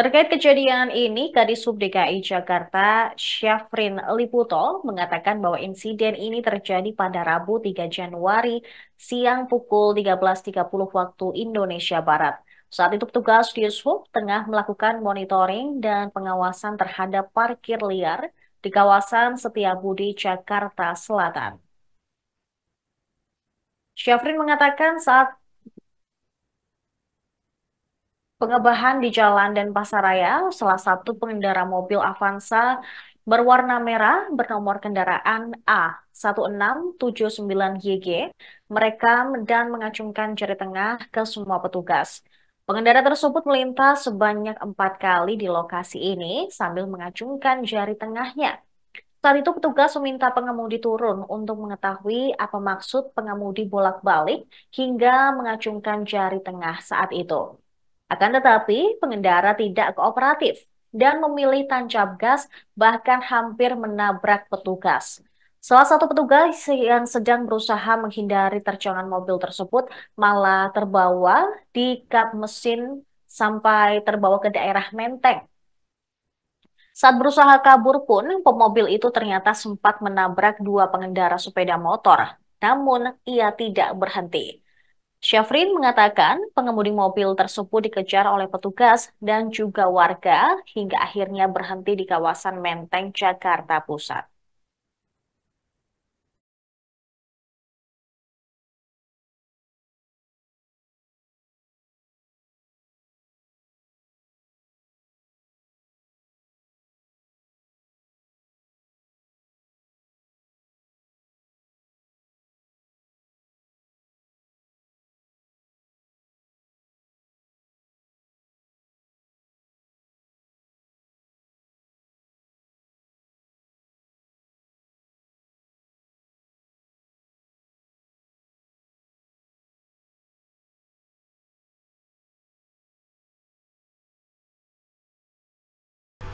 Terkait kejadian ini, Sub DKI Jakarta Syafrin Liputo mengatakan bahwa insiden ini terjadi pada Rabu 3 Januari siang pukul 13.30 waktu Indonesia Barat. Saat itu petugas di Yusuf tengah melakukan monitoring dan pengawasan terhadap parkir liar di kawasan Setiabudi, Jakarta Selatan. Syafrin mengatakan saat Pengebahan di jalan dan raya salah satu pengendara mobil Avanza berwarna merah bernomor kendaraan A1679YG merekam dan mengacungkan jari tengah ke semua petugas. Pengendara tersebut melintas sebanyak empat kali di lokasi ini sambil mengacungkan jari tengahnya. Saat itu petugas meminta pengemudi turun untuk mengetahui apa maksud pengemudi bolak-balik hingga mengacungkan jari tengah saat itu. Akan tetapi, pengendara tidak kooperatif dan memilih tancap gas bahkan hampir menabrak petugas. Salah satu petugas yang sedang berusaha menghindari terjangan mobil tersebut malah terbawa di kap mesin sampai terbawa ke daerah Menteng. Saat berusaha kabur pun, pemobil itu ternyata sempat menabrak dua pengendara sepeda motor. Namun, ia tidak berhenti. Syafrin mengatakan pengemudi mobil tersebut dikejar oleh petugas dan juga warga hingga akhirnya berhenti di kawasan Menteng, Jakarta Pusat.